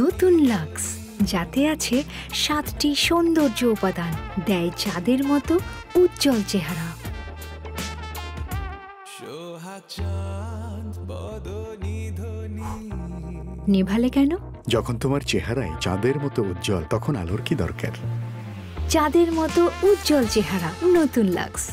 নতুন লাক্স যাতে আছে সাতটি সৌন্দর্য উপাদান দেয় চাঁদের মতো উজ্জ্বল চেহারা নেভালে কেন যখন তোমার চেহারায় চাঁদের মতো উজ্জ্বল তখন আলোর কি দরকার চাঁদের মতো উজ্জ্বল চেহারা নতুন লাক্স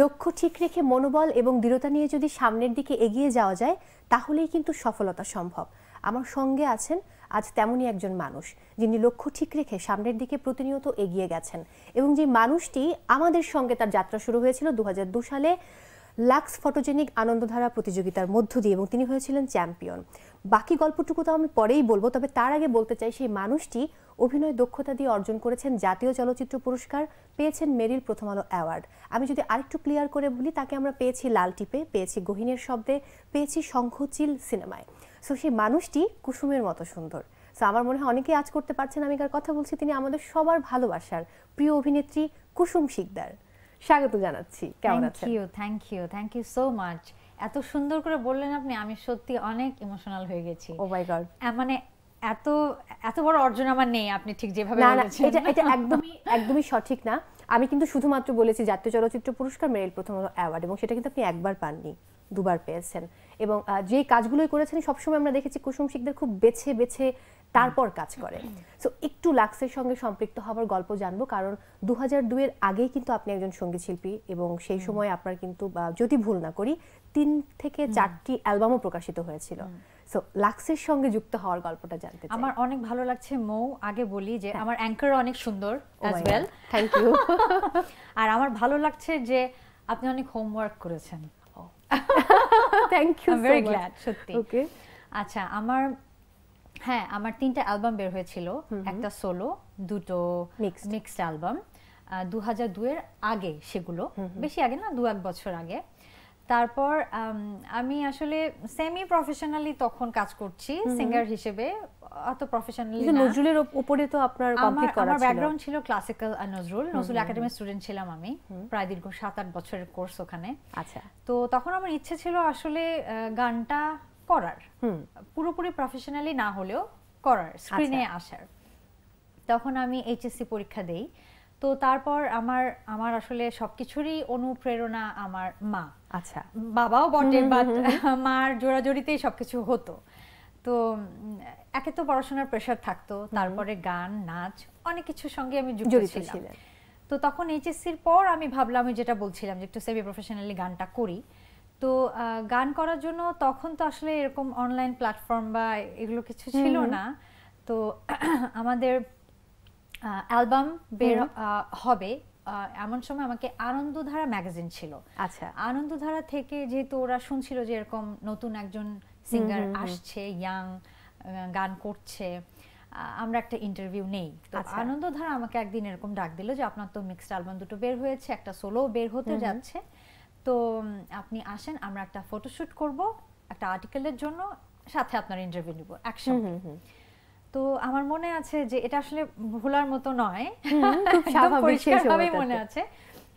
লক্ষ্য ঠিক রেখে মনোবল এবং দৃঢ়তা নিয়ে যদি সামনের দিকে এগিয়ে যাওয়া যায় তাহলেই কিন্তু সফলতা সম্ভব আমার সঙ্গে আছেন আজ তেমনই একজন মানুষ যিনি লক্ষ্য ঠিক রেখে সামনের দিকে প্রতিনিয়ত এগিয়ে গেছেন এবং যে মানুষটি আমাদের সঙ্গে তার যাত্রা শুরু হয়েছিল দু সালে লাক্স ফটোজেনিক আনন্দধারা প্রতিযোগিতার মধ্য দিয়ে এবং তিনি হয়েছিলেন চ্যাম্পিয়ন বাকি গল্পটুকু তো আমি পরেই বলবো তবে তার আগে বলতে চাই সেই মানুষটি অভিনয় দক্ষতা দিয়ে অর্জন করেছেন জাতীয় চলচ্চিত্র পুরস্কার পেয়েছেন মেরিল প্রথম আলো অ্যাওয়ার্ড আমি যদি আরেকটু ক্লিয়ার করে বলি তাকে আমরা পেয়েছি লাল টিপে পেয়েছি গহিনের শব্দে পেয়েছি শঙ্খচিল সিনেমায় সো সেই মানুষটি কুসুমের মতো সুন্দর সো আমার মনে হয় অনেকেই আজ করতে পারছেন আমি কার কথা বলছি তিনি আমাদের সবার ভালোবাসার প্রিয় অভিনেত্রী কুসুম শিকদার স্বাগত জানাচ্ছি কেমন আছেন thank you thank you so much এত সুন্দর করে বললেন আপনি আমি সত্যি অনেক ইমোশনাল হয়ে গেছি ও মাই গড মানে এত এত বড় অর্জন আমার নেই আপনি ঠিক যেভাবে বলেছেন এটা এটা একদমই একদমই সঠিক না আমি কিন্তু শুধুমাত্র বলেছি জাতীয় চলচ্চিত্র পুরস্কার মেরিল প্রথম অ্যাওয়ার্ড এবং সেটা কিন্তু আপনি একবার পাননি দুবার পেয়েছেন এবং যে কাজগুলোই করেছেন সবসময় আমরা দেখেছি কুসুম শিকদার খুব বেছে বেছে তারপর কাজ করে সো একটু লাক্সের সঙ্গে সম্পৃক্ত হওয়ার গল্প জানবো কারণ দু হাজার দুয়ের আগেই কিন্তু আপনি একজন সঙ্গীত শিল্পী এবং সেই সময় আপনার কিন্তু যদি ভুল না করি তিন থেকে চারটি অ্যালবামও প্রকাশিত হয়েছিল সো লাক্সের সঙ্গে যুক্ত হওয়ার গল্পটা জানতে আমার অনেক ভালো লাগছে মৌ আগে বলি যে হ্যাঁ। আমার অ্যাঙ্কার অনেক সুন্দর ওয়েল থ্যাংক ইউ আর আমার ভালো লাগছে যে আপনি অনেক হোমওয়ার্ক করেছেন থ্যাংক ইউ ভেরি গ্ল্যাড সত্যি ওকে আচ্ছা আমার হ্যাঁ আমার তিনটা অ্যালবাম বের হয়েছিল একটা সোলো দুটো মিক্সড অ্যালবাম দু হাজার দুয়ের আগে সেগুলো বেশি আগে না দু এক বছর আগে তারপর আমি আসলে সেমি প্রফেশনালি তখন কাজ করছি সিঙ্গার হিসেবে অত প্রফেশনালি না নজরুলের উপরে তো আপনার কমপ্লিট করা ছিল আমার ব্যাকগ্রাউন্ড ছিল ক্লাসিক্যাল আর নজরুল নজরুল একাডেমির স্টুডেন্ট ছিলাম আমি প্রায় দীর্ঘ সাত আট বছরের কোর্স ওখানে আচ্ছা তো তখন আমার ইচ্ছে ছিল আসলে গানটা করার পুরোপুরি প্রফেশনালি না হলেও করার স্ক্রিনে আচ্ছা। আসার তখন আমি এইচএসসি পরীক্ষা দেই তো তারপর আমার আমার আসলে সবকিছুরই অনুপ্রেরণা আমার মা আচ্ছা বাবাও বটে বাট মার জোড়াজোড়িতেই সবকিছু হতো তো একে তো পড়াশোনার প্রেশার থাকতো তারপরে গান নাচ অনেক কিছুর সঙ্গে আমি যুক্ত ছিলাম তো তখন এইচএসসির পর আমি ভাবলাম আমি যেটা বলছিলাম যে একটু সেমি প্রফেশনালি গানটা করি তো গান করার জন্য তখন তো আসলে এরকম অনলাইন প্ল্যাটফর্ম বা এগুলো কিছু ছিল না তো আমাদের অ্যালবাম বের হবে এমন সময় আমাকে আনন্দধারা ম্যাগাজিন ছিল আচ্ছা আনন্দধারা থেকে যেহেতু ওরা শুনছিল যে এরকম নতুন একজন সিঙ্গার আসছে ইয়াং গান করছে আমরা একটা ইন্টারভিউ নেই আচ্ছা। আনন্দধারা আমাকে একদিন এরকম ডাক দিল যে আপনার তো মিক্সড অ্যালবাম দুটো বের হয়েছে একটা সোলো বের হতে যাচ্ছে তো আপনি আসেন আমরা একটা ফটোশ্যুট করব একটা আর্টিকেলের জন্য সাথে আপনার ইন্টারভিউ নিব একসঙ্গে তো আমার মনে আছে যে এটা আসলে ভোলার মতো নয় স্বাভাবিকভাবে মনে আছে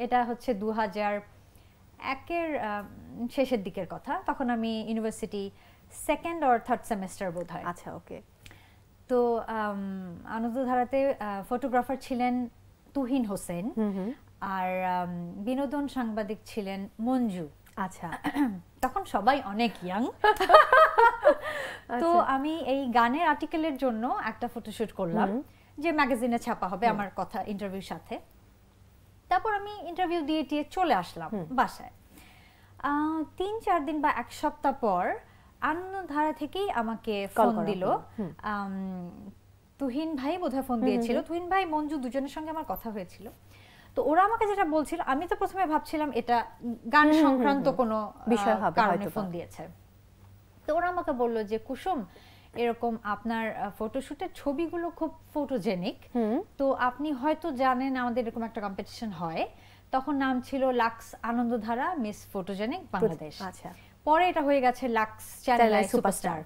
এটা হচ্ছে দু হাজার একের শেষের দিকের কথা তখন আমি university second or third semester বোধ হয় আচ্ছা ওকে তো আনন্দধারাতে ফটোগ্রাফার ছিলেন তুহিন হোসেন আর বিনোদন সাংবাদিক ছিলেন মঞ্জু আচ্ছা তখন সবাই অনেক ইয়াং আচ্ছা। তো আমি এই গানের আর্টিকেলের জন্য একটা ফটোশুট করলাম যে ম্যাগাজিনে ছাপা হবে আমার কথা ইন্টারভিউর সাথে তারপর আমি ইন্টারভিউ দিয়ে দিয়ে চলে আসলাম বাসায় তিন চার দিন বা এক সপ্তাহ পর ধারা থেকেই আমাকে ফোন দিল তুহিন ভাই বোধহয় ফোন দিয়েছিল তুহিন ভাই মঞ্জু দুজনের সঙ্গে আমার কথা হয়েছিল তো ওরা আমাকে যেটা বলছিল আমি তো প্রথমে ভাবছিলাম এটা গান সংক্রান্ত কোনো বিষয় হয়তো ফোন দিয়েছে তো ওরা আমাকে বলল যে কুসুম এরকম আপনার ফটোশুটের ছবিগুলো খুব ফটোজেনিক তো আপনি হয়তো জানেন আমাদের এরকম একটা কম্পিটিশন হয় তখন নাম ছিল Lux Anandadhara miss photogenic Bangladesh আচ্ছা। পরে এটা হয়ে গেছে লাক্স চ্যানেল সুপারস্টার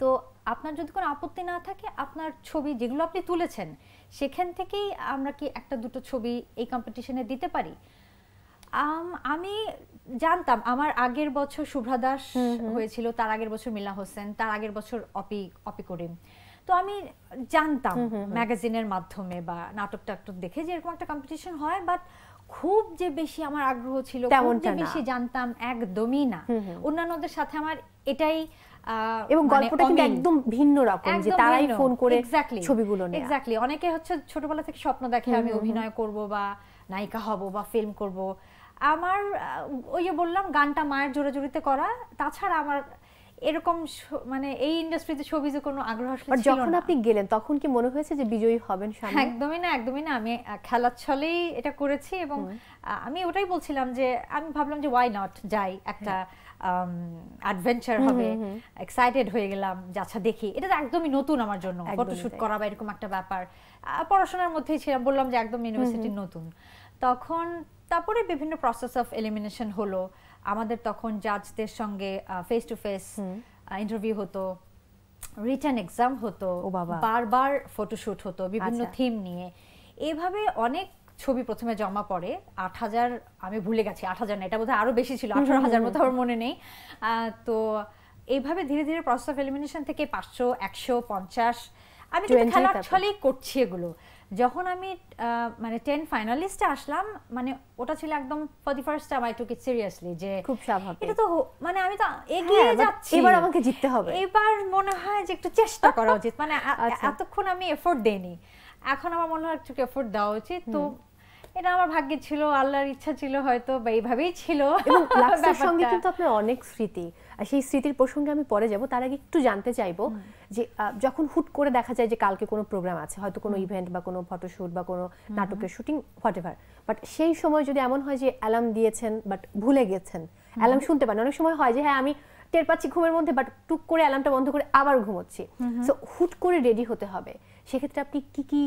তো আপনার যদি কোনো আপত্তি না থাকে আপনার ছবি যেগুলো আপনি তুলেছেন সেখান থেকেই আমরা কি একটা দুটো ছবি এই কম্পিটিশনে দিতে পারি আমি জানতাম আমার আগের বছর শুভ্রা দাস হয়েছিল তার আগের বছর মিলা হোসেন তার আগের বছর অপি অপি করিম তো আমি জানতাম ম্যাগাজিনের মাধ্যমে বা নাটক টাটক দেখে যে এরকম একটা কম্পিটিশন হয় বাট খুব যে বেশি আমার আগ্রহ ছিল খুব যে বেশি জানতাম একদমই না অন্যান্যদের সাথে আমার এটাই এবং মানে গল্পটা কিন্তু একদম ভিন্ন রকম যে তারাই ফোন করে ছবিগুলো নেয় এক্স্যাক্টলি অনেকে হচ্ছে ছোটবেলা থেকে স্বপ্ন দেখে আমি অভিনয় করব বা নায়িকা হব বা ফিল্ম করব আমার ওই যে বললাম গানটা মায়ের জোরে জোরিতে করা তাছাড়া আমার এরকম মানে এই ইন্ডাস্ট্রিতে ছবি যে কোনো আগ্রহ ছিল না যখন আপনি গেলেন তখন কি মনে হয়েছে যে বিজয়ী হবেন সামনে একদমই না একদমই না আমি খেলার ছলেই এটা করেছি এবং আমি ওটাই বলছিলাম যে আমি ভাবলাম যে ওয়াই নট যাই একটা হ্যাঁ। অ্যাডভেঞ্চার um, হবে এক্সাইটেড হয়ে গেলাম যাচ্ছা দেখি এটা তো একদমই নতুন আমার জন্য ফটোশুট করা বা এরকম একটা ব্যাপার পড়াশোনার মধ্যেই ছিলাম বললাম যে একদম ইউনিভার্সিটি নতুন তখন তারপরে বিভিন্ন প্রসেস অফ এলিমিনেশন হলো আমাদের তখন জাজদের সঙ্গে ফেস টু ফেস ইন্টারভিউ হতো রিটার্ন এক্সাম হতো বারবার ফটোশুট হতো বিভিন্ন থিম আচ্ছা। নিয়ে এভাবে অনেক ছবি প্রথমে জমা পড়ে আট হাজার আমি ভুলে গেছি আট হাজার না এটা বোধহয় আরও বেশি ছিল আঠারো হাজার মতো আমার মনে নেই তো এইভাবে ধীরে ধীরে প্রসেস অফ এলিমিনেশন থেকে পাঁচশো একশো পঞ্চাশ আমি খেলার ছলেই করছি এগুলো যখন আমি মানে টেন ফাইনালিস্টে আসলাম মানে ওটা ছিল একদম for the first time I took it seriously যে খুব স্বাভাবিক এটা তো মানে আমি তো এগিয়ে হ্যাঁ, যাচ্ছি এবার আমাকে জিততে হবে এবার মনে হয় যে একটু চেষ্টা করা উচিত মানে আচ্ছা। এতক্ষণ আমি এফোর্ট দেইনি এখন আমার মনে হয় একটু এফোর্ট দেওয়া উচিত তো এটা আমার ভাগ্যে ছিল আল্লাহর ইচ্ছা ছিল হয়তো বা এইভাবেই ছিল এবং লাক্সের সঙ্গে কিন্তু আপনার অনেক স্মৃতি আর সেই স্মৃতির প্রসঙ্গে আমি পরে যাব তার আগে একটু জানতে চাইব যে যখন হুট করে দেখা যায় যে কালকে কোনো প্রোগ্রাম আছে হয়তো কোনো ইভেন্ট বা কোনো ফটোশুট বা কোনো নাটকের শুটিং হোয়াট এভার বাট সেই সময় যদি এমন হয় যে অ্যালার্ম দিয়েছেন বাট ভুলে গেছেন অ্যালার্ম শুনতে পারেন অনেক সময় হয় যে হ্যাঁ আমি টের পাচ্ছি ঘুমের মধ্যে বাট টুক করে অ্যালার্মটা বন্ধ করে আবার ঘুমোচ্ছি সো হুট করে রেডি হতে হবে সেক্ষেত্রে আপনি কি কি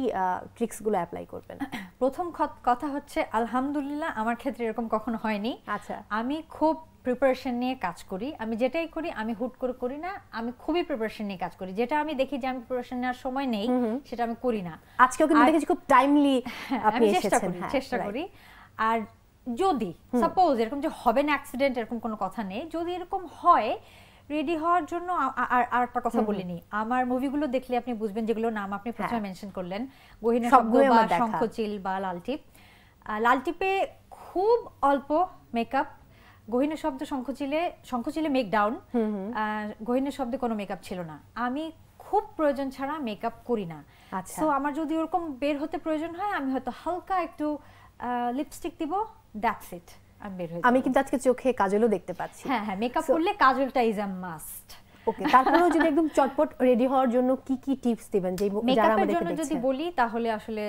ট্রিক্সগুলো অ্যাপ্লাই করবেন প্রথম কথা হচ্ছে আলহামদুলিল্লাহ আমার ক্ষেত্রে এরকম কখনো হয়নি আচ্ছা আমি খুব প্রিপারেশন নিয়ে কাজ করি আমি যেটাই করি আমি হুট করে করি না আমি খুবই প্রিপারেশন নিয়ে কাজ করি যেটা আমি দেখি যে আমি প্রিপারেশন নেওয়ার সময় নেই সেটা আমি করি না আজকেও কিন্তু দেখেছি খুব টাইমলি হ্যাঁ, আপনি চেষ্টা করি হ্যাঁ, চেষ্টা করি আর যদি সাপোজ এরকম যে হবে না অ্যাক্সিডেন্ট এরকম কোনো কথা নেই যদি এরকম হয় রেডি হওয়ার জন্য আর আর একটা কথা বলিনি আমার মুভিগুলো দেখলে আপনি বুঝবেন যেগুলো নাম আপনি হ্যাঁ। প্রথমে মেনশন করলেন গহিনা শব্দ বা শঙ্খচিল বা লালটিপ লালটিপে খুব অল্প মেকআপ গহিনের শব্দ শঙ্খচিলে শঙ্খচিলে মেক ডাউন গহিনের শব্দে কোনো মেকআপ ছিল না আমি খুব প্রয়োজন ছাড়া মেকআপ করি না সো আচ্ছা। আমার যদি ওরকম বের হতে প্রয়োজন হয় আমি হয়তো হালকা একটু লিপস্টিক দিব দ্যাটস ইট আমি কিন্তু আজকে চোখে কাজলও দেখতে পাচ্ছি হ্যাঁ হ্যাঁ মেকআপ করলে কাজলটা ইজ আ মাস্ট ওকে তারপরেও যদি একদম চটপট রেডি হওয়ার জন্য কি কি টিপস দিবেন যে যারা আমাদের জন্য যদি বলি তাহলে আসলে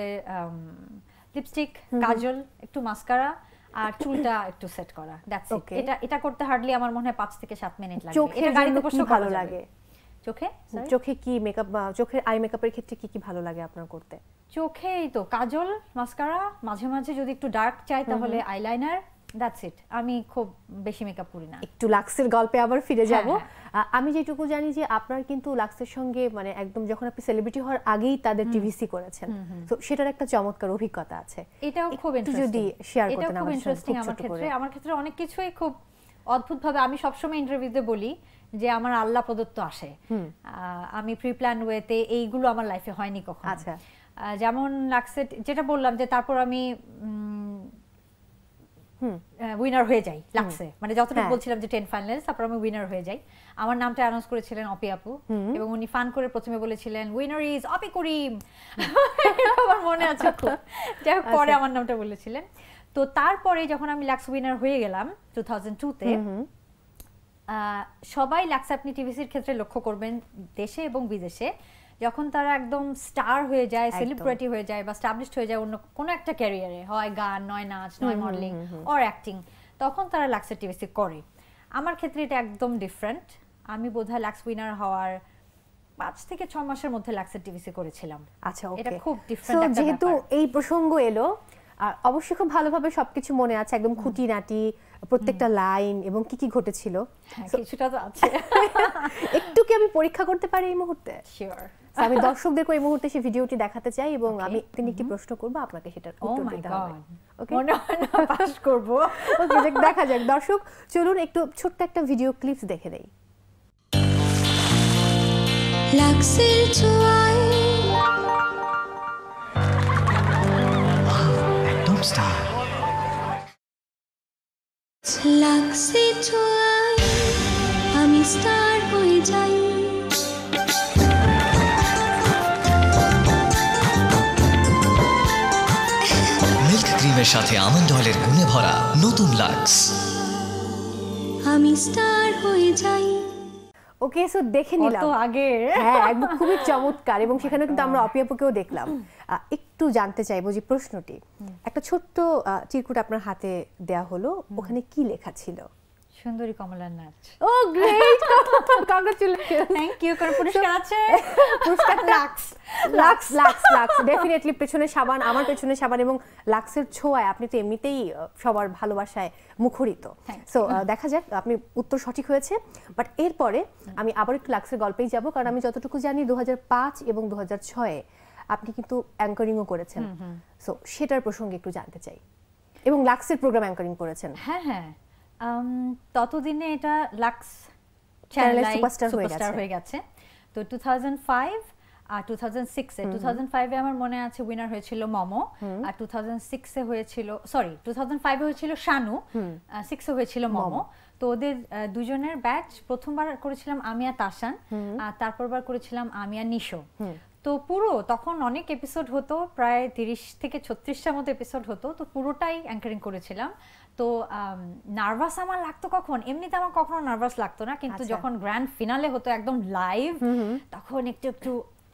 লিপস্টিক um, কাজল একটু মাস্কারা আর চুলটা একটু সেট করা দ্যাটস ইট এটা এটা করতে হার্ডলি আমার মনে হয় 5 থেকে 7 মিনিট লাগে এটা গাড়িতে বসে ভালো লাগে চোখে চোখে কি মেকআপ চোখের আই মেকআপের ক্ষেত্রে কি কি ভালো লাগে আপনার করতে চোখেই তো কাজল মাস্কারা মাঝে মাঝে যদি একটু ডার্ক চাই তাহলে আইলাইনার দ্যাটস ইট আমি খুব বেশি মেকআপ করি না একটু লাক্সের গল্পে আবার ফিরে হ্যাঁ, যাব হ্যাঁ। আমি যেটুকু জানি যে আপনার কিন্তু লাক্সের সঙ্গে মানে একদম যখন আপনি সেলিব্রিটি হওয়ার আগেই তাদের টিভিসি করেছেন তো সেটার একটা চমৎকার অভিজ্ঞতা আছে এটাও খুব যদি শেয়ার করতেন আমার ইন্টারেস্টিং আমার ক্ষেত্রে আমার ক্ষেত্রে অনেক কিছুই খুব অদ্ভুত ভাবে আমি সবসময় ইন্টারভিউতে বলি যে আমার আল্লাহ প্রদত্ত আসে আমি প্রি প্ল্যান ওয়েতে এইগুলো আমার লাইফে হয়নি কখনো আচ্ছা যেমন লাক্সে যেটা বললাম যে তারপর আমি উইনার হয়ে যাই লাগছে মানে যতটুকু হ্যাঁ। বলছিলাম যে টেন ফাইনালিস্ট তারপর আমি উইনার হয়ে যাই আমার নামটা অ্যানাউন্স করেছিলেন অপি আপু এবং উনি ফান করে প্রথমে বলেছিলেন উইনার ইজ অপি করিম আমার মনে আছে খুব যাই পরে আচ্ছা। আমার নামটা বলেছিলেন তো তারপরে যখন আমি লাক্স উইনার হয়ে গেলাম টু থাউজেন্ড টুতে সবাই লাক্স আপনি টিভিসির ক্ষেত্রে লক্ষ্য করবেন দেশে এবং বিদেশে যখন তারা একদম স্টার হয়ে যায় সেলিব্রিটি হয়ে যায় বা স্টাবলিশড হয়ে যায় অন্য কোনো একটা ক্যারিয়ারে হয় গান নয় নাচ নয় মডেলিং অর অ্যাক্টিং তখন তারা লাক্সের টিভিসি করে আমার ক্ষেত্রে এটা একদম ডিফারেন্ট আমি বোধহয় লাক্স উইনার হওয়ার পাঁচ থেকে ছ মাসের মধ্যে লাক্সের টিভিসি করেছিলাম আচ্ছা এটা খুব ডিফারেন্ট যেহেতু এই প্রসঙ্গ এলো অবশ্যই খুব ভালোভাবে সবকিছু মনে আছে একদম খুঁটিনাটি প্রত্যেকটা লাইন এবং কি কি ঘটেছিল হ্যাঁ, কিছুটা তো আছে একটু কি আমি পরীক্ষা করতে পারি এই মুহূর্তে শিওর আমি দর্শকদেরকে এই মুহূর্তে সেই ভিডিওটি দেখাতে চাই এবং আমি তিনি একটি mm-hmm. প্রশ্ন করব আপনাকে সেটার oh উত্তর দিতে হবে ওকে মনে হয় পাস করব ওকে দেখা যাক দর্শক চলুন একটু ছোট্ট একটা ভিডিও ক্লিপস দেখে দেই লাক্সের ছোঁয়ায় একদম স্টার লাক্সের ছোঁয়ায় আমি স্টার হয়ে যাই স্টারের সাথে আমন্ড অয়েলের গুণে ভরা নতুন লাক্স আমি স্টার হয়ে যাই ওকে সো দেখে নিলাম তো আগে হ্যাঁ একদম খুবই চমৎকার এবং সেখানে কিন্তু আমরা অপিয়াপুকেও দেখলাম একটু জানতে চাইবো যে প্রশ্নটি একটা ছোট্ট চিরকুট আপনার হাতে দেয়া হলো ওখানে কি লেখা ছিল সুন্দরী কমলার নাচ ও গ্রেট কংগ্রাচুলেশন থ্যাংক ইউ কোন পুরস্কার আছে পুরস্কার Lux Lux Lux Lux definitely পেছনে সাবান আমার পেছনে সাবান এবং লাক্সের ছোঁয়ায় আপনি তো এমনিতেই সবার ভালোবাসায় মুখরিত সো দেখা যাক আপনি উত্তর সঠিক হয়েছে বাট এরপরে আমি আবার একটু লাক্সের গল্পেই যাব কারণ আমি যতটুকু জানি দু এবং দু আপনি কিন্তু অ্যাঙ্করিংও করেছেন সো সেটার প্রসঙ্গে একটু জানতে চাই এবং লাক্সের প্রোগ্রাম অ্যাঙ্করিং করেছেন হ্যাঁ হ্যাঁ ততদিনে এটা লাক্স চ্যানেলে সুপারস্টার হয়ে গেছে তো 2005 আর 2006 এ 2005 এ আমার মনে আছে উইনার হয়েছিল মমো আর 2006 এ হয়েছিল সরি 2005 এ হয়েছিল শানু 6 এ হয়েছিল মমো তো ওদের দুজনের ব্যাচ প্রথমবার করেছিলাম আমি আর তাসান আর তারপরবার করেছিলাম আমি আর নিশো তো পুরো তখন অনেক এপিসোড হতো প্রায় তিরিশ থেকে ছত্রিশটার মতো এপিসোড হতো তো পুরোটাই অ্যাঙ্কারিং করেছিলাম তো নার্ভাস আমার লাগতো কখন এমনিতে আমার কখনো নার্ভাস লাগতো না কিন্তু আচ্ছা। যখন গ্র্যান্ড ফিনালে হতো একদম লাইভ তখন একটু একটু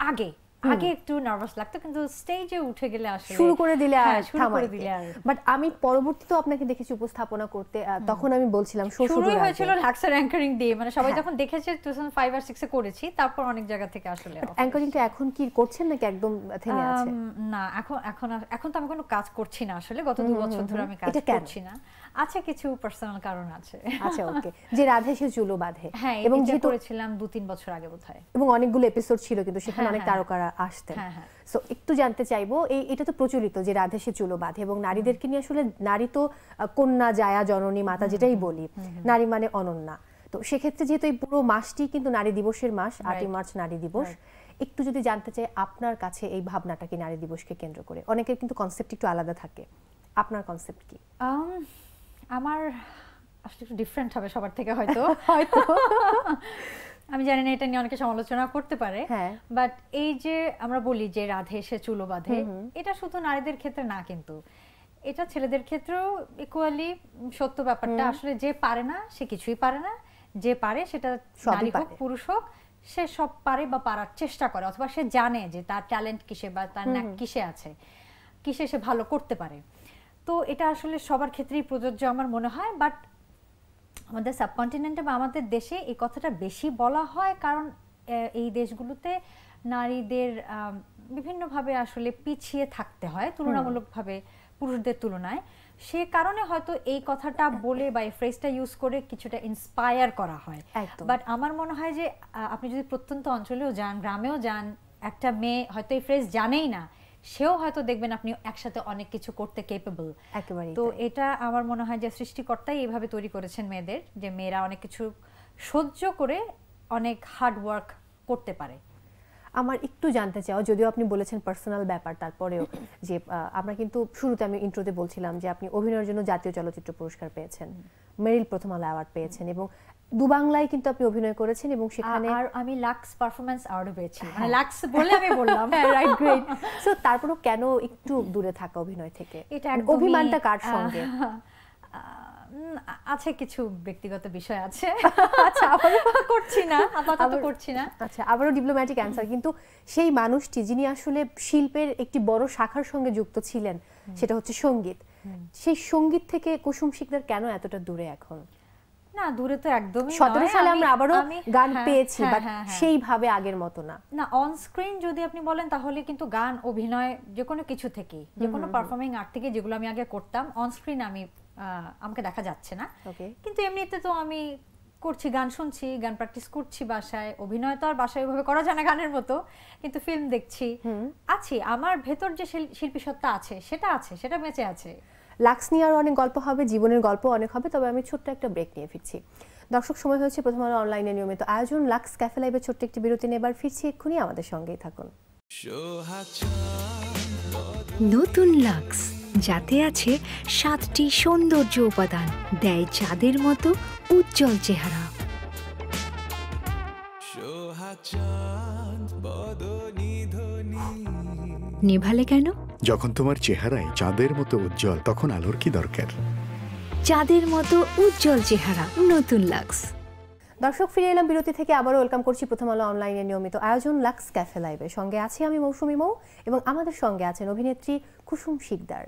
আগে আগে একটু নার্ভাস লাগতো কিন্তু স্টেজে উঠে গেলে আসলে শুরু করে দিলে আর হ্যাঁ, শুরু করে দিলে আর বাট আমি পরবর্তীতে আপনাকে দেখেছি উপস্থাপনা করতে তখন আমি বলছিলাম শুরু হয়েছিল লাক্সার অ্যাঙ্কারিং দিয়ে মানে সবাই হ্যাঁ। যখন দেখেছে 2005 আর 6 এ করেছি তারপর অনেক জায়গা থেকে আসলে তো এখন কি করছেন নাকি একদম থেমে আছে না এখন এখন এখন তো আমি কোনো কাজ করছি না আসলে গত দু বছর ধরে আমি কাজ করছি না আছে কিছু পার্সোনাল কারণ আছে আচ্ছা ওকে যে রাধে সে চুলো বাঁধে হ্যাঁ, এবং যে করেছিলাম দু তিন বছর আগে বোধহয় এবং অনেকগুলো এপিসোড ছিল কিন্তু সেখানে হ্যাঁ, অনেক হ্যাঁ। তারকারা আসতেন সো একটু জানতে চাইবো এই এটা তো প্রচলিত যে রাধে সে চুলো বাঁধে এবং নারীদেরকে নিয়ে আসলে নারী তো কন্যা জায়া জননী মাতা যেটাই বলি নারী মানে অনন্যা তো সেক্ষেত্রে যেহেতু এই পুরো মাসটি কিন্তু নারী দিবসের মাস আটই মার্চ নারী দিবস একটু যদি জানতে চাই আপনার কাছে এই ভাবনাটা কি নারী দিবসকে কেন্দ্র করে অনেকের কিন্তু কনসেপ্ট একটু আলাদা থাকে আপনার কনসেপ্ট কি um, আমার আসলে একটু ডিফারেন্ট হবে সবার থেকে হয়তো হয়তো আমি জানি না এটা নিয়ে অনেকে সমালোচনা করতে পারে বাট হ্যাঁ। এই যে আমরা বলি যে রাধে সে চুলো বাঁধে এটা শুধু নারীদের ক্ষেত্রে না কিন্তু এটা ছেলেদের ক্ষেত্রেও ইকুয়ালি সত্য ব্যাপারটা আসলে যে পারে না সে কিছুই পারে না যে পারে সেটা নারী হোক পুরুষ হোক সে সব পারে বা পারার চেষ্টা করে অথবা সে জানে যে তার ট্যালেন্ট কিসে বা তার না কিসে আছে কিসে সে ভালো করতে পারে তো এটা আসলে সবার ক্ষেত্রেই প্রযোজ্য আমার মনে হয় বাট আমাদের সাবকন্টিনেন্টে বা আমাদের দেশে এই কথাটা বেশি বলা হয় কারণ এই দেশগুলোতে নারীদের বিভিন্নভাবে আসলে পিছিয়ে থাকতে হয় তুলনামূলকভাবে পুরুষদের তুলনায় সে কারণে হয়তো এই কথাটা বলে বা এই ফ্রেজটা ইউজ করে কিছুটা ইন্সপায়ার করা হয় বাট আমার মনে হয় যে আপনি যদি প্রত্যন্ত অঞ্চলেও যান গ্রামেও যান একটা মেয়ে হয়তো এই ফ্রেজ জানেই না সেও হয়তো দেখবেন আপনি একসাথে অনেক কিছু করতে কেপেবল একেবারে তো এটা আমার মনে হয় যে সৃষ্টিকর্তাই এইভাবে তৈরি করেছেন মেয়েদের যে মেয়েরা অনেক কিছু সহ্য করে অনেক হার্ড ওয়ার্ক করতে পারে আমার একটু জানতে চাও যদিও আপনি বলেছেন পার্সোনাল ব্যাপার তারপরেও যে আমরা কিন্তু শুরুতে আমি ইন্ট্রোতে বলছিলাম যে আপনি অভিনয়ের জন্য জাতীয় চলচ্চিত্র পুরস্কার পেয়েছেন মেরিল প্রথম আলো অ্যাওয়ার্ড পেয়েছেন এবং দু বাংলায় কিন্তু আপনি অভিনয় করেছেন এবং সেখানে আর আমি লাক্স পারফরম্যান্স আর্ট পেয়েছি মানে হ্যাঁ। লাক্স বলে আমি বললাম রাইট গ্রেট সো তারপরও কেন একটু দূরে থাকা অভিনয় থেকে এটা মানে একদম অভিমানটা কার সঙ্গে আছে কিছু ব্যক্তিগত বিষয় আছে আচ্ছা আবারও করছি না আপাতত করছি না আচ্ছা আবারও ডিপ্লোম্যাটিক অ্যান্সার কিন্তু সেই মানুষটি যিনি আসলে শিল্পের একটি বড় শাখার সঙ্গে যুক্ত ছিলেন সেটা হচ্ছে সঙ্গীত সেই সঙ্গীত থেকে কুসুম শিকদার কেন এতটা দূরে এখন না দূরে তো একদমই সতেরো সালে আমরা আবারও গান হ্যাঁ, পেয়েছি বাট হ্যাঁ, হ্যাঁ, সেইভাবে আগের না না অন স্ক্রিন যদি আপনি বলেন তাহলে কিন্তু গান অভিনয় যে কোনো কিছু থেকে যে কোনো পারফর্মিং আর্ট থেকে যেগুলো আমি আগে করতাম অন স্ক্রিন আমি আমাকে দেখা যাচ্ছে না কিন্তু এমনিতে তো আমি করছি গান শুনছি গান প্র্যাকটিস করছি বাসায় অভিনয় তো আর বাসায় ওইভাবে করা যায় না গানের মতো কিন্তু ফিল্ম দেখছি আছি আমার ভেতর যে শিল্পী সত্তা আছে সেটা আছে সেটা বেঁচে আছে লাক্স নিয়ে আরও অনেক গল্প হবে জীবনের গল্প অনেক হবে তবে আমি ছোট্ট একটা ব্রেক নিয়ে ফিরছি দর্শক সময় হয়েছে প্রথম আলো অনলাইনে নিয়মিত আয়োজন লাক্স ক্যাফে লাইভে ছোট্ট একটি বিরতি নিয়ে এবার ফিরছি এক্ষুনি আমাদের সঙ্গেই থাকুন নতুন লাক্স যাতে আছে সাতটি সৌন্দর্য উপাদান দেয় চাঁদের মতো উজ্জ্বল চেহারা নেভালে কেন যখন তোমার চেহারায় চাঁদের মতো উজ্জ্বল তখন আলোর কি দরকার চাঁদের মতো উজ্জ্বল চেহারা নতুন লাক্স দর্শক ফিরে এলাম বিরতি থেকে আবারও ওয়েলকাম করছি প্রথম আলো অনলাইনে নিয়মিত আয়োজন লাক্স ক্যাফে লাইভে সঙ্গে আছি আমি মৌসুমি মৌ এবং আমাদের সঙ্গে আছেন অভিনেত্রী কুসুম শিকদার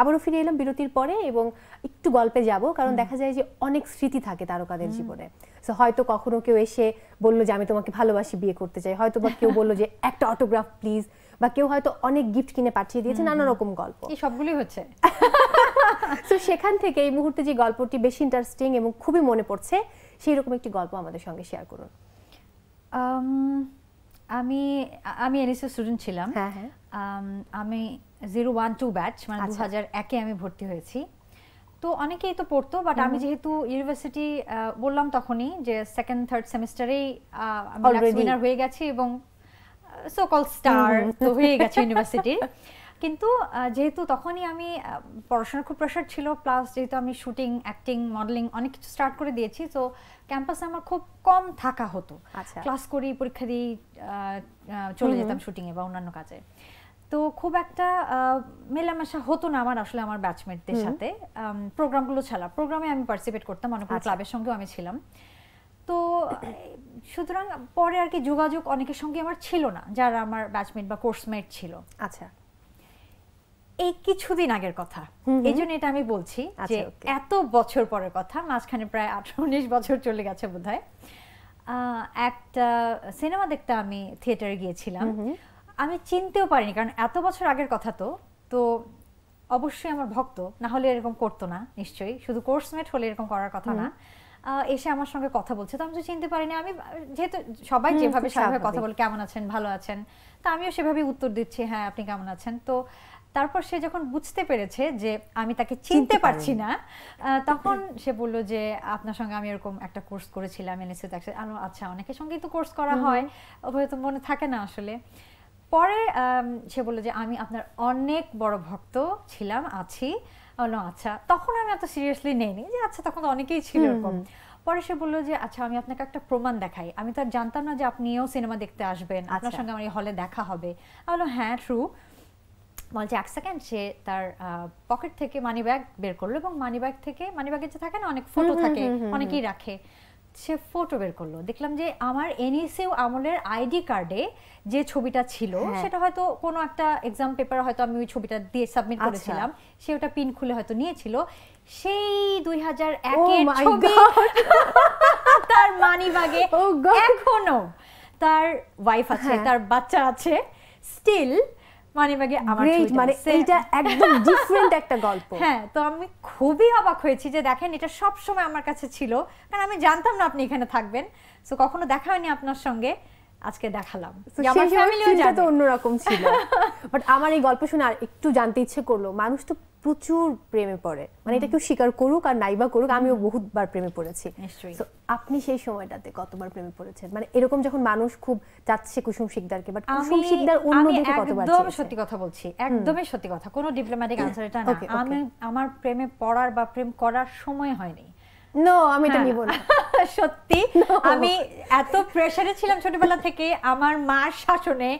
আবারও ফিরে এলাম বিরতির পরে এবং একটু গল্পে যাব কারণ দেখা যায় যে অনেক স্মৃতি থাকে তারকাদের জীবনে সো হয়তো কখনো কেউ এসে বললো যে আমি তোমাকে ভালোবাসি বিয়ে করতে চাই হয়তো বা কেউ বললো যে একটা অটোগ্রাফ প্লিজ বা কেউ হয়তো অনেক গিফট কিনে পাঠিয়ে দিয়েছে নানা রকম গল্প এই সবগুলোই হচ্ছে সো সেখান থেকে এই মুহূর্তে যে গল্পটি বেশি ইন্টারেস্টিং এবং খুবই মনে পড়ছে সেই রকম একটি গল্প আমাদের সঙ্গে শেয়ার করুন আমি আমি এনএসএ স্টুডেন্ট ছিলাম হ্যাঁ হ্যাঁ আমি জিরো ওয়ান টু ব্যাচ মানে আচ্ছা। দু হাজার একে আমি ভর্তি হয়েছি তো অনেকেই তো পড়তো বাট আমি যেহেতু ইউনিভার্সিটি বললাম তখনই যে সেকেন্ড থার্ড সেমিস্টারেই উইনার হয়ে গেছি এবং সো কল স্টার তো হয়ে গেছে ইউনিভার্সিটির কিন্তু যেহেতু তখনই আমি পড়াশোনার খুব প্রেশার ছিল প্লাস যেহেতু আমি শুটিং অ্যাক্টিং মডেলিং অনেক কিছু স্টার্ট করে দিয়েছি তো ক্যাম্পাসে আমার খুব কম থাকা হতো ক্লাস আচ্ছা। করি পরীক্ষা দিয়েই চলে যেতাম শুটিংয়ে বা অন্যান্য কাজে তো খুব একটা মেলামেশা হতো না আমার আসলে আমার ব্যাচমেটদের সাথে প্রোগ্রামগুলো ছাড়া প্রোগ্রামে আমি পার্টিসিপেট করতাম অনেক ক্লাবের আচ্ছা। সঙ্গেও আমি ছিলাম তো সুতরাং পরে আর কি যোগাযোগ অনেকের সঙ্গে আমার ছিল না যারা আমার ব্যাচমেট বা কোর্সমেট ছিল আচ্ছা এই কিছুদিন আগের কথা এই জন্য এটা আমি বলছি আচ্ছা, যে এত বছর পরের কথা মাঝখানে প্রায় আঠারো উনিশ বছর চলে গেছে বোধ হয় একটা সিনেমা দেখতে আমি থিয়েটারে গিয়েছিলাম আমি চিনতেও পারিনি কারণ এত বছর আগের কথা তো তো অবশ্যই আমার ভক্ত না হলে এরকম করতো না নিশ্চয়ই শুধু কোর্সমেট হলে এরকম করার কথা না এসে আমার সঙ্গে কথা বলছে তো আমি তো চিনতে পারিনি আমি যেহেতু সবাই যেভাবে স্বাভাবিক কথা বলে কেমন আছেন ভালো আছেন তা আমিও সেভাবে উত্তর দিচ্ছি হ্যাঁ আপনি কেমন আছেন তো তারপর সে যখন বুঝতে পেরেছে যে আমি তাকে চিনতে পারছি না তখন সে বলল যে আপনার সঙ্গে আমি এরকম একটা কোর্স করেছিলাম এনএসএ আচ্ছা অনেকের সঙ্গেই তো কোর্স করা হয় ওভাবে তো মনে থাকে না আসলে পরে সে বললো যে আমি আপনার অনেক বড় ভক্ত ছিলাম আছি আচ্ছা তখন আমি এত সিরিয়াসলি নেইনি যে আচ্ছা তখন তো অনেকেই ছিল এরকম পরে সে বললো যে আচ্ছা আমি আপনাকে একটা প্রমাণ দেখাই আমি তো আর জানতাম না যে আপনিও সিনেমা দেখতে আসবেন আচ্ছা। আপনার সঙ্গে আমার এই হলে দেখা হবে আমি বললাম হ্যাঁ ট্রু বলছে এক সেকেন্ড সে তার পকেট থেকে মানি ব্যাগ বের করলো এবং মানি ব্যাগ থেকে মানি ব্যাগের যে থাকে না অনেক ফটো থাকে অনেকেই রাখে সে ফটো বের করলো দেখলাম যে আমার এনএসএ আমলের আইডি কার্ডে যে ছবিটা ছিল হ্যাঁ। সেটা হয়তো কোনো একটা এক্সাম পেপার হয়তো আমি ওই ছবিটা দিয়ে সাবমিট আচ্ছা। করেছিলাম সে ওটা পিন খুলে হয়তো নিয়েছিল সেই দুই হাজার oh তার মানি বাগে oh এখনো তার ওয়াইফ আছে হ্যাঁ। তার বাচ্চা আছে স্টিল আমার মানে একদম একটা গল্প হ্যাঁ তো আমি খুবই অবাক হয়েছি যে দেখেন এটা আমার কাছে ছিল কারণ আমি জানতাম না আপনি এখানে থাকবেন তো কখনো দেখা হয়নি আপনার সঙ্গে আজকে দেখালাম আমার ফ্যামিলিও জানে তো অন্যরকম ছিল বাট আমার এই গল্প শুনে আর একটু জানতে ইচ্ছে করলো মানুষ তো প্রচুর প্রেমে পড়ে মানে এটা কেউ স্বীকার করুক আর নাইবা করুক আমিও বহুতবার প্রেমে পড়েছি তো আপনি সেই সময়টাতে কতবার প্রেমে পড়েছেন মানে এরকম যখন মানুষ খুব চাচ্ছে কুসুম শিকদারকে বাট কুসুম শিকদার অন্য দিকে কতবার একদম সত্যি কথা বলছি একদমই সত্যি কথা কোনো ডিপ্লোম্যাটিক আনসার এটা না আমি আমার প্রেমে পড়ার বা প্রেম করার সময় হয়নি নো আমি তো হ্যাঁ। নিব না সত্যি আমি এত প্রেসারে ছিলাম ছোটবেলা থেকে আমার মার শাসনে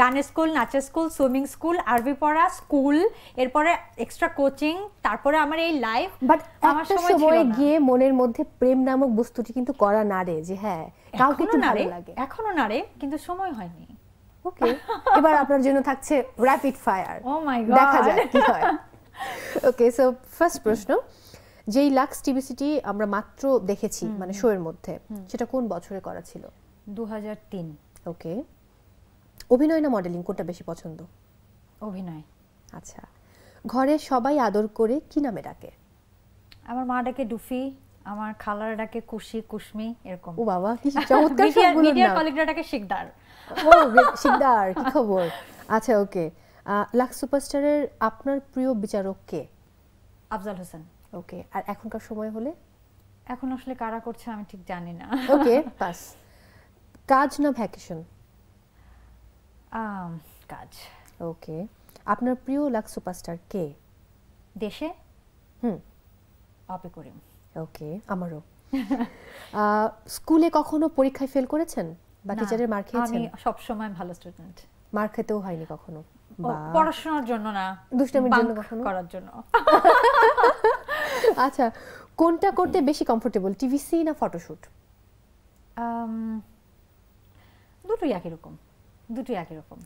গানের স্কুল নাচের স্কুল সুইমিং স্কুল আরবি পড়া স্কুল এরপরে এক্সট্রা কোচিং তারপরে আমার এই লাইফ বাট আমার সময় গিয়ে মনের মধ্যে প্রেম নামক বস্তুটি কিন্তু করা না রে যে হ্যাঁ কাউকে একটু ভালো লাগে এখনো না রে কিন্তু সময় হয়নি ওকে এবার আপনার জন্য থাকছে rapid fire oh my god দেখা যাক কি হয় ওকে সো ফার্স্ট প্রশ্ন যেই লাক্স টিবিসিটি আমরা মাত্র দেখেছি মানে শোয়ের মধ্যে সেটা কোন বছরে করা ছিল দু ওকে অভিনয় না মডেলিং কোনটা বেশি পছন্দ অভিনয় আচ্ছা ঘরে সবাই আদর করে কি নামে ডাকে আমার মা ডাকে ডুফি আমার খালার ডাকে কুশি কুশমি এরকম ও বাবা কি চমৎকার সবগুলো মিডিয়া কলিগরা ডাকে শিকদার ও শিকদার কি খবর আচ্ছা ওকে লাক্স সুপারস্টারের আপনার প্রিয় বিচারক কে আফজাল হোসেন ওকে আর এখনকার সময় হলে এখন আসলে কারা করছে আমি ঠিক জানি না ওকে পাস কাজ না ভ্যাকেশন কাজ ওকে আপনার প্রিয় লাক সুপারস্টার কে দেশে হুম অপি করিম ওকে আমারও স্কুলে কখনো পরীক্ষায় ফেল করেছেন বা টিচারের মার খেয়েছেন আমি সব সময় ভালো স্টুডেন্ট মার খেতেও হয়নি কখনো পড়াশোনার জন্য না দুষ্টামির জন্য কখনো করার জন্য আচ্ছা কোনটা করতে বেশি কমফোর্টেবল টিভিসি না ফটোশুট দুটোই একই রকম দুটোই একই রকম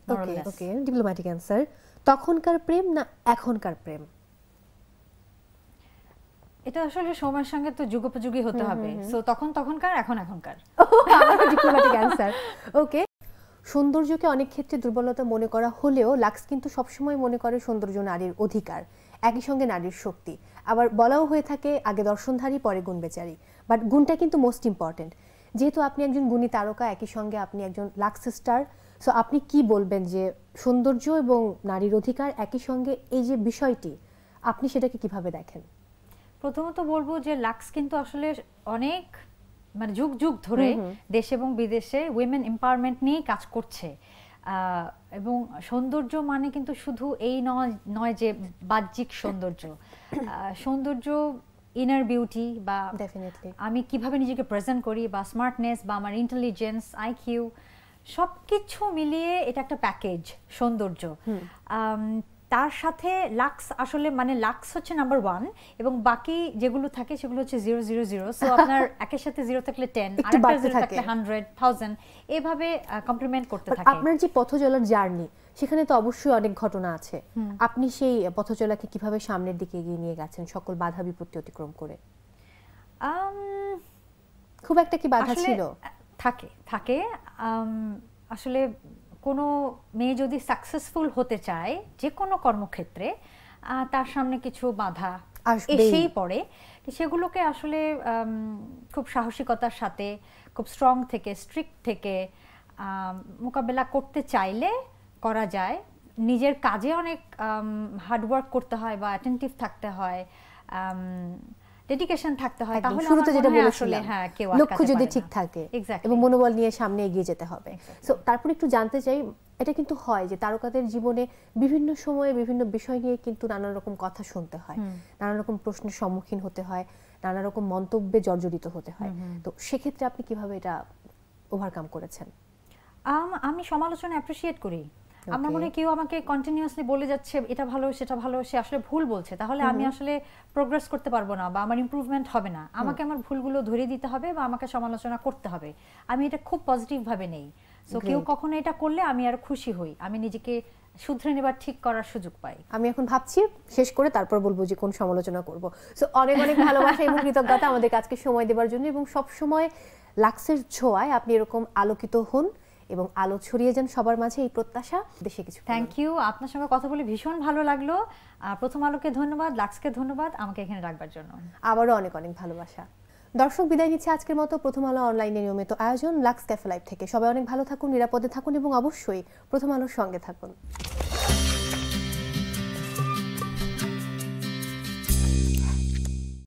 ওকে ডিপ্লোম্যাটিক অ্যান্সার তখনকার প্রেম না এখনকার প্রেম এটা আসলে সময়ের সঙ্গে তো যুগোপযোগী হতে হবে সো তখন তখনকার এখন এখনকার ডিপ্লোম্যাটিক অ্যান্সার ওকে সৌন্দর্যকে অনেক ক্ষেত্রে দুর্বলতা মনে করা হলেও লাক্স কিন্তু সবসময় মনে করে সৌন্দর্য নারীর অধিকার একই সঙ্গে নারীর শক্তি আবার বলাও হয়ে থাকে আগে দর্শনধারী পরে গুণ বেচারি বাট গুণটা কিন্তু মোস্ট ইম্পর্টেন্ট যেহেতু আপনি একজন গুণী তারকা একই সঙ্গে আপনি একজন লাক্স স্টার সো আপনি কি বলবেন যে সৌন্দর্য এবং নারীর অধিকার একই সঙ্গে এই যে বিষয়টি আপনি সেটাকে কিভাবে দেখেন প্রথমত বলবো যে লাক্স কিন্তু আসলে অনেক মানে যুগ যুগ ধরে দেশ এবং বিদেশে উইমেন এম্পাওয়ারমেন্ট নিয়ে কাজ করছে এবং সৌন্দর্য মানে কিন্তু শুধু এই নয় নয় যে বাহ্যিক সৌন্দর্য সৌন্দর্য ইনার বিউটি বা আমি কিভাবে নিজেকে প্রেজেন্ট করি বা স্মার্টনেস বা আমার ইন্টেলিজেন্স আইকিউ সব কিছু মিলিয়ে এটা একটা প্যাকেজ সৌন্দর্য তার সাথে লাক্স আসলে মানে লাক্স হচ্ছে নাম্বার ওয়ান এবং বাকি যেগুলো থাকে সেগুলো হচ্ছে জিরো জিরো জিরো সো আপনার একের সাথে জিরো থাকলে টেন আরেকটা জিরো থাকলে হান্ড্রেড থাউজেন্ড এভাবে কমপ্লিমেন্ট করতে থাকে আপনার যে পথচলার জার্নি সেখানে তো অবশ্যই অনেক ঘটনা আছে আপনি সেই পথচলাকে কিভাবে সামনের দিকে এগিয়ে নিয়ে গেছেন সকল বাধা বিপত্তি অতিক্রম করে খুব একটা কি বাধা ছিল থাকে থাকে আসলে কোনো মেয়ে যদি সাকসেসফুল হতে চায় যে কোনো কর্মক্ষেত্রে তার সামনে কিছু বাধা এসেই পড়ে সেগুলোকে আসলে খুব সাহসিকতার সাথে খুব স্ট্রং থেকে স্ট্রিক্ট থেকে মোকাবেলা করতে চাইলে করা যায় নিজের কাজে অনেক হার্ডওয়ার্ক করতে হয় বা অ্যাটেন্টিভ থাকতে হয় ডেডিকেশন থাকতে হয় তাহলে শুরুতে যেটা বলেছিলাম হ্যাঁ কেউ লক্ষ্য যদি ঠিক থাকে এবং মনোবল নিয়ে সামনে এগিয়ে যেতে হবে সো তারপর একটু জানতে চাই এটা কিন্তু হয় যে তারকাদের জীবনে বিভিন্ন সময়ে বিভিন্ন বিষয় নিয়ে কিন্তু নানান রকম কথা শুনতে হয় নানান রকম প্রশ্নের সম্মুখীন হতে হয় নানা রকম মন্তব্যে জর্জরিত হতে হয় তো সেক্ষেত্রে আপনি কিভাবে এটা ওভারকাম করেছেন আমি সমালোচনা অ্যাপ্রিসিয়েট করি আমার মনে কেউ আমাকে কন্টিনিউয়াসলি বলে যাচ্ছে এটা ভালো সেটা ভালো সে আসলে ভুল বলছে তাহলে আমি আসলে প্রোগ্রেস করতে পারবো না বা আমার ইম্প্রুভমেন্ট হবে না আমাকে আমার ভুলগুলো ধরে দিতে হবে বা আমাকে সমালোচনা করতে হবে আমি এটা খুব পজিটিভ ভাবে নেই সো কেউ কখনো এটা করলে আমি আর খুশি হই আমি নিজেকে শুধরে নেবার ঠিক করার সুযোগ পাই আমি এখন ভাবছি শেষ করে তারপর বলবো যে কোন সমালোচনা করব সো অনেক অনেক ভালোবাসা এবং কৃতজ্ঞতা আমাদের আজকে সময় দেওয়ার জন্য এবং সব সময় লাক্সের ছোঁয়ায় আপনি এরকম আলোকিত হন এবং আলো ছড়িয়ে যান সবার মাঝে এই প্রত্যাশা দেশে কিছু থ্যাংক ইউ আপনার সঙ্গে কথা বলে ভীষণ ভালো লাগলো প্রথম আলোকে ধন্যবাদ লাক্সকে ধন্যবাদ আমাকে এখানে রাখবার জন্য আবারও অনেক অনেক ভালোবাসা দর্শক বিদায় নিচ্ছে আজকের মতো প্রথম আলো অনলাইনে নিয়মিত আয়োজন লাক্স ক্যাফে লাইভ থেকে সবাই অনেক ভালো থাকুন নিরাপদে থাকুন এবং অবশ্যই প্রথম আলোর সঙ্গে থাকুন